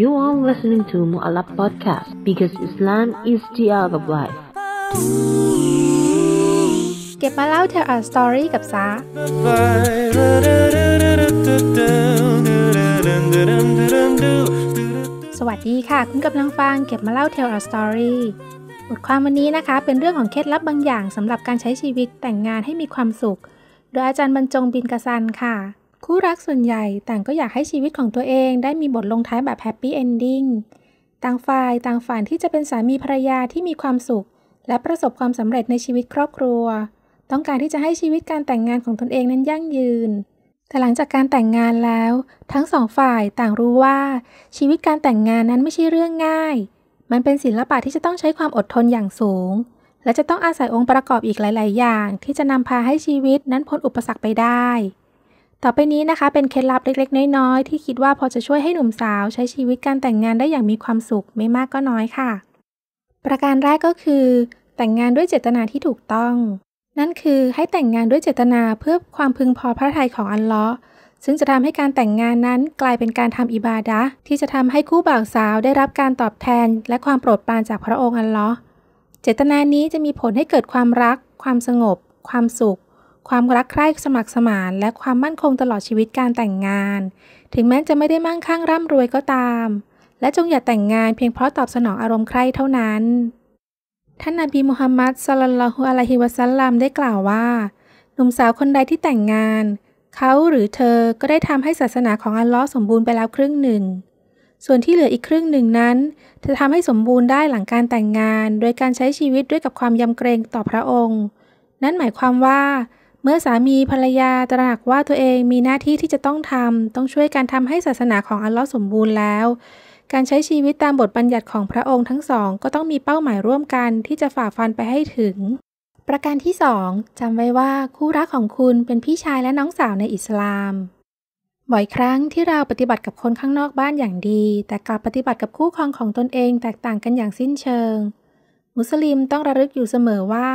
You are listening to Mu'alab Podcast because Islam is the art of life. เก็บมาเล่า Tell ส Story กับซาสวัสดีค่ะ คุณกำลังฟัง เก็บมาเล่า Tell ส Story บทความวันนี้นะคะเป็นเรื่องของเคล็ดลับบางอย่างสำหรับการใช้ชีวิตแต่งงานให้มีความสุข โดยอาจารย์บรรจงบินกระซันค่ะคู่รักส่วนใหญ่ต่างก็อยากให้ชีวิตของตัวเองได้มีบทลงท้ายแบบแฮปปี้เอนดิ้ง ต่างฝ่าย ต่างฝันที่จะเป็นสามีภรรยาที่มีความสุข และประสบความสำเร็จในชีวิตครอบครัว ต้องการที่จะให้ชีวิตการแต่งงานของตนเองนั้นยั่งยืน แต่หลังจากการแต่งงานแล้ว ทั้งสองฝ่ายต่างรู้ว่า ชีวิตการแต่งงานนั้นไม่ใช่เรื่องง่าย มันเป็นศิลปะที่จะต้องใช้ความอดทนอย่างสูง และจะต้องอาศัยองค์ประกอบอีกหลาย ๆ อย่าง ที่จะนำพาให้ชีวิตนั้นพ้นอุปสรรคไปได้ต่อไปนี้นะคะ เป็นเคล็ดลับเล็กๆ น้อยๆที่คิดว่าพอจะช่วยให้หนุ่มสาวใช้ชีวิตการแต่งงานได้อย่างมีความสุขไม่มากก็น้อยค่ะ ประการแรกก็คือแต่งงานด้วยเจตนาที่ถูกต้อง นั่นคือให้แต่งงานด้วยเจตนาเพื่อความพึงพอพระทัยของอัลลอฮ์ซึ่งจะทำให้การแต่งงานนั้นกลายเป็นการทำอิบาดะ ที่จะทำให้คู่บ่าวสาวได้รับการตอบแทน และความโปรดปรานจากพระองค์อัลลอฮ์เจตนานี้จะมีผลให้เกิดความรัก ความสงบ ความสุขความรักใคร่สมัครสมานและความมั่นคงตลอดชีวิตการแต่งงาน ถึงแม้จะไม่ได้มั่งคั่งร่ำรวยก็ตาม และจงอย่าแต่งงานเพียงเพราะตอบสนองอารมณ์ใคร่เท่านั้น ท่านนบีมุฮัมมัดสลลัลฮุอะลัยฮิวะซัลลัมได้กล่าวว่า หนุ่มสาวคนใดที่แต่งงาน เขาหรือเธอ ก็ได้ทำให้ศาสนาของอัลลอฮ์สมบูรณ์ไปแล้วครึ่งหนึ่ง ส่วนที่เหลืออีกครึ่งหนึ่งนั้น จะทำให้สมบูรณ์ได้หลังการแต่งงาน โดยการใช้ชีวิตด้วยกับความยำเกรงต่อพระองค์ นั่นหมายความว่าเมื่อสามีภรรยาตระหนักว่าตัวเองมีหน้าที่ที่จะต้องทำ ต้องช่วยการทำให้ศาสนาของอัลลอฮ์สมบูรณ์แล้ว การใช้ชีวิตตามบทบัญญัติของพระองค์ทั้งสองก็ต้องมีเป้าหมายร่วมกันที่จะฝ่าฟันไปให้ถึง ประการที่สองจำไว้ว่าคู่รักของคุณเป็นพี่ชายและน้องสาวในอิสลาม บ่อยครั้งที่เราปฏิบัติกับคนข้างนอกบ้านอย่างดี แต่กลับปฏิบัติกับคู่ครองของตนเองแตกต่างกันอย่างสิ้นเชิง มุสลิมต้องระลึกอยู่เสมอว่า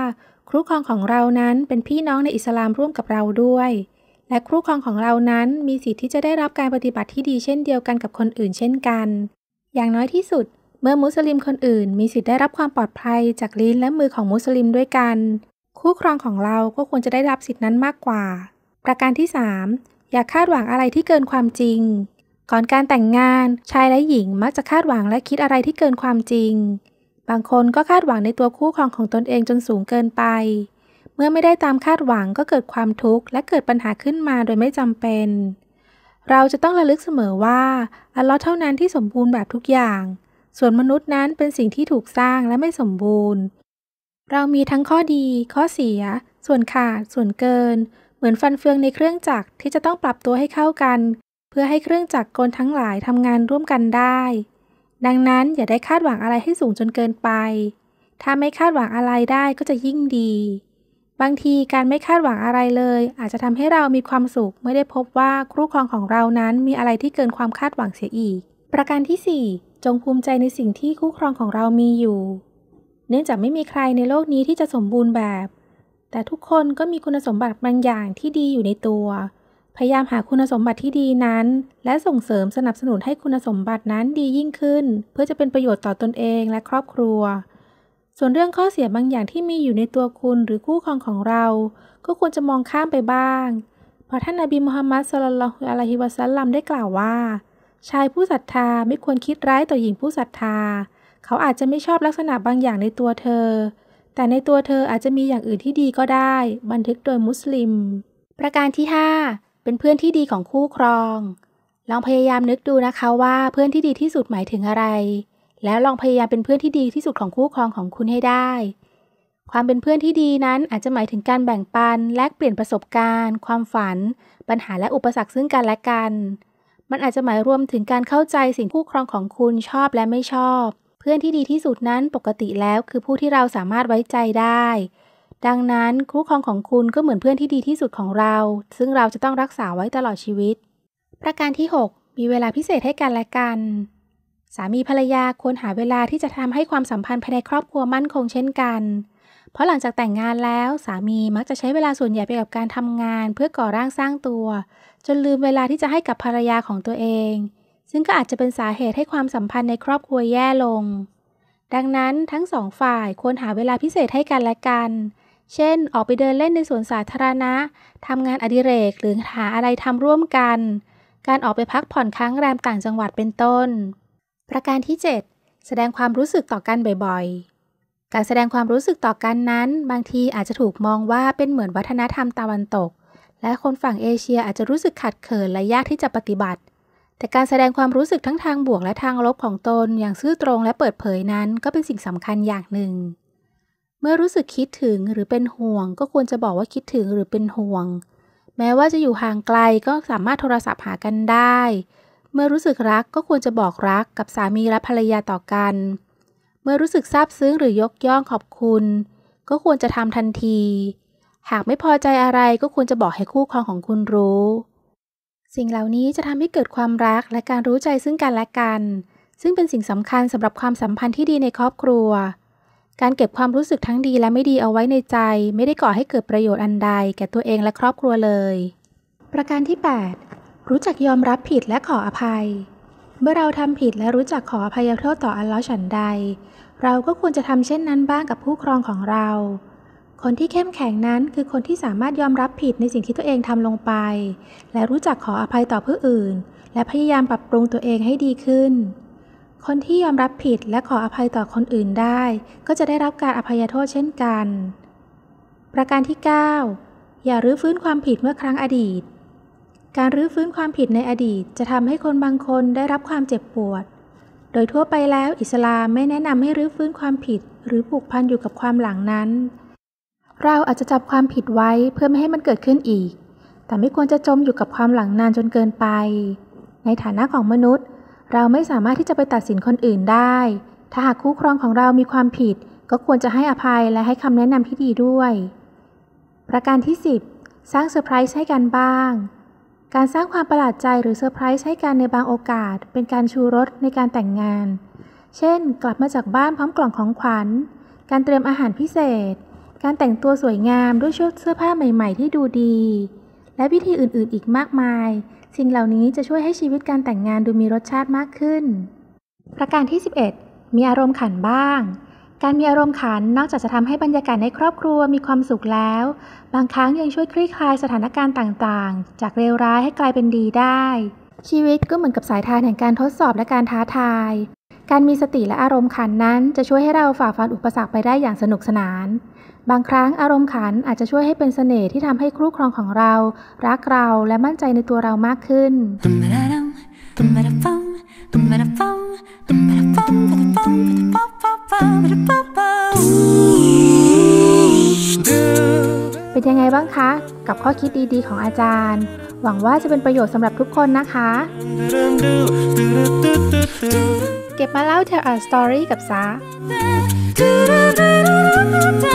ครูครองของเรานั้นเป็นพี่น้องในอิสลามร่วมกับเราด้วย และครูครองของเรานั้นมีสิทธิ์ที่จะได้รับการปฏิบัติที่ดีเช่นเดียวกันกับคนอื่นเช่นกัน อย่างน้อยที่สุด เมื่อมุสลิมคนอื่น มีสิทธิ์ได้รับความปลอดภัย จากลิ้นและมือของมุสลิมด้วยกัน คู่ครองของเราก็ควรจะได้รับสิทธินั้นมากกว่า ประการที่ 3 อย่าคาดหวังอะไรที่เกินความจริง ก่อนการแต่งงานชายและหญิงมักจะคาดหวังและคิดอะไรที่เกินความจริงบางคนก็คาดหวังในตัวคู่ครองของตนเองจนสูงเกินไป เมื่อไม่ได้ตามคาดหวังก็เกิดความทุกข์และเกิดปัญหาขึ้นมาโดยไม่จำเป็น เราจะต้องระลึกเสมอว่าอัลลอฮ์เท่านั้นที่สมบูรณ์แบบทุกอย่าง ส่วนมนุษย์นั้นเป็นสิ่งที่ถูกสร้างและไม่สมบูรณ์ เรามีทั้งข้อดี ข้อเสีย ส่วนขาด ส่วนเกิน เหมือนฟันเฟืองในเครื่องจักรที่จะต้องปรับตัวให้เข้ากัน เพื่อให้เครื่องจักรกลทั้งหลายทำงานร่วมกันได้ดังนั้นอย่าได้คาดหวังอะไรให้สูงจนเกินไป ถ้าไม่คาดหวังอะไรได้ก็จะยิ่งดี บางทีการไม่คาดหวังอะไรเลย อาจจะทำให้เรามีความสุข ไม่ได้พบว่าคู่ครองของเรานั้นมีอะไรที่เกินความคาดหวังเสียอีก ประการที่4จงภูมิใจในสิ่งที่คู่ครองของเรามีอยู่ เนื่องจากไม่มีใครในโลกนี้ที่จะสมบูรณ์แบบ แต่ทุกคนก็มีคุณสมบัติบางอย่างที่ดีอยู่ในตัวพยายามหาคุณสมบัติที่ดีนั้น และส่งเสริมสนับสนุนให้คุณสมบัตินั้นดียิ่งขึ้น เพื่อจะเป็นประโยชน์ต่อตนเองและครอบครัว ส่วนเรื่องข้อเสียบางอย่างที่มีอยู่ในตัวคุณหรือคู่ครองของเรา ก็ควรจะมองข้ามไปบ้าง เพราะท่านอบีมุฮัมมัดสุลลัลอะลัยฮิวะซัลลัมได้กล่าวว่า ชายผู้ศรัทธาไม่ควรคิดร้ายต่อหญิงผู้ศรัทธา เขาอาจจะไม่ชอบลักษณะบางอย่างในตัวเธอ แต่ในตัวเธออาจจะมีอย่างอื่นที่ดีก็ได้ บันทึกโดยมุสลิม ประการที่5เป็นเพื่อนที่ดีของคู่ครอง ลองพยายามนึกดูนะคะว่า เพื่อนที่ดีที่สุดหมายถึงอะไร แล้วลองพยายามเป็นเพื่อนที่ดีที่สุดของคู่ครองของคุณให้ได้ ความเป็นเพื่อนที่ดีนั้นอาจจะหมายถึงการแบ่งปัน แลกเปลี่ยนประสบการณ์ความฝัน ปัญหาและอุปสรรคซึ่งกันและกัน มันอาจจะหมายรวมถึงการเข้าใจสิ่งคู่ครองของคุณชอบและไม่ชอบ เพื่อนที่ดีที่สุดนั้นปกติแล้วคือผู้ที่เราสามารถไว้ใจได้ดังนั้นคู่ครองของคุณก็เหมือนเพื่อนที่ดีที่สุดของเรา ซึ่งเราจะต้องรักษาไว้ตลอดชีวิต ประการที่ 6 มีเวลาพิเศษให้กันและกัน สามีภรรยาควรหาเวลาที่จะทำให้ความสัมพันธ์ภายในครอบครัวมั่นคงเช่นกัน เพราะหลังจากแต่งงานแล้วสามีมักจะใช้เวลาส่วนใหญ่ไปกับการทำงาน เพื่อก่อร่างสร้างตัว จนลืมเวลาที่จะให้กับภรรยาของตัวเอง ซึ่งก็อาจจะเป็นสาเหตุให้ความสัมพันธ์ในครอบครัวแย่ลง ดังนั้นทั้งสองฝ่ายควรหาเวลาพิเศษให้กันและกันเช่น ออกไปเดินเล่นในสวนสาธารณะ ทำงานอดิเรก หรือหาอะไรทำร่วมกัน การออกไปพักผ่อนค้างแรมต่างจังหวัดเป็นต้น ประการที่ 7 แสดงความรู้สึกต่อกันบ่อยๆ การแสดงความรู้สึกต่อกันนั้นบางทีอาจจะถูกมองว่าเป็นเหมือนวัฒนธรรมตะวันตก และคนฝั่งเอเชียอาจจะรู้สึกขัดเขินและยากที่จะปฏิบัติ แต่การแสดงความรู้สึกทั้งทางบวกและทางลบของตนอย่างซื่อตรงและเปิดเผยนั้นก็เป็นสิ่งสำคัญอย่างหนึ่งเมื่อรู้สึกคิดถึงหรือเป็นห่วง ก็ควรจะบอกว่าคิดถึงหรือเป็นห่วง แม้ว่าจะอยู่ห่างไกลก็สามารถโทรศัพท์หากันได้ เมื่อรู้สึกรักก็ควรจะบอกรักกับสามี และภรรยาต่อกัน เมื่อรู้สึกซาบซึ้งหรือยกย่องขอบคุณ ก็ควรจะทำทันที หากไม่พอใจอะไรก็ควรจะบอกให้คู่ครองของคุณรู้ สิ่งเหล่านี้จะทำให้เกิดความรักและการรู้ใจซึ่งกันและกัน ซึ่งเป็นสิ่งสำคัญสำหรับความสัมพันธ์ที่ดีในครอบครัวการเก็บความรู้สึกทั้งดีและไม่ดีเอาไว้ในใจ ไม่ได้ก่อให้เกิดประโยชน์อันใดแก่ตัวเองและครอบครัวเลย ประการที่ 8 รู้จักยอมรับผิดและขออภัย เมื่อเราทำผิดและรู้จักขออภัยโทษต่ออัลลอฮ์ฉันใด เราก็ควรจะทำเช่นนั้นบ้างกับผู้ครองของเรา คนที่เข้มแข็งนั้นคือคนที่สามารถยอมรับผิดในสิ่งที่ตัวเองทำลงไป และรู้จักขออภัยต่อผู้อื่น และพยายามปรับปรุงตัวเองให้ดีขึ้นคนที่ยอมรับผิดและขออภัยต่อคนอื่นได้ ก็จะได้รับการอภัยโทษเช่นกัน ประการที่ 9 อย่ารื้อฟื้นความผิดเมื่อครั้งอดีต การรื้อฟื้นความผิดในอดีต จะทำให้คนบางคนได้รับความเจ็บปวด โดยทั่วไปแล้วอิสลามไม่แนะนำให้รื้อฟื้นความผิดหรือผูกพันอยู่กับความหลังนั้น เราอาจจะจับความผิดไว้เพื่อไม่ให้มันเกิดขึ้นอีก แต่ไม่ควรจะจมอยู่กับความหลังนานจนเกินไป ในฐานะของมนุษย์เราไม่สามารถที่จะไปตัดสินคนอื่นได้ ถ้าหากคู่ครองของเรามีความผิด ก็ควรจะให้อภัยและให้คำแนะนำที่ดีด้วย ประการที่ 10 สร้างเซอร์ไพรส์ให้กันบ้าง การสร้างความประหลาดใจหรือเซอร์ไพรส์ให้กันในบางโอกาส เป็นการชูรสในการแต่งงาน เช่น กลับมาจากบ้านพร้อมกล่องของขวัญ การเตรียมอาหารพิเศษ การแต่งตัวสวยงามด้วยชุดเสื้อผ้าใหม่ๆ ที่ดูดี และวิธีอื่น ๆอีกมากมายสิ่งเหล่านี้จะช่วยให้ชีวิตการแต่งงานดูมีรสชาติมากขึ้น ประการที่11มีอารมณ์ขันบ้าง การมีอารมณ์ขันนอกจากจะทำให้บรรยากาศในครอบครัวมีความสุขแล้ว บางครั้งยังช่วยคลี่คลายสถานการณ์ต่างๆ จากเลวร้ายให้กลายเป็นดีได้ ชีวิตก็เหมือนกับสายทานแห่งการทดสอบและการท้าทายการมีสติและอารมณ์ขันนั้นจะช่วยให้เราฝ่าฟันอุปสรรคไปได้อย่างสนุกสนาน บางครั้งอารมณ์ขันอาจจะช่วยให้เป็นเสน่ห์ที่ทำให้คู่ครองของเรา รักเราและมั่นใจในตัวเรามากขึ้น เป็นยังไงบ้างคะ กับข้อคิดดีๆของอาจารย์ หวังว่าจะเป็นประโยชน์สำหรับทุกคนนะคะก็บมาเล่าเทอร์สตอรี่กับซา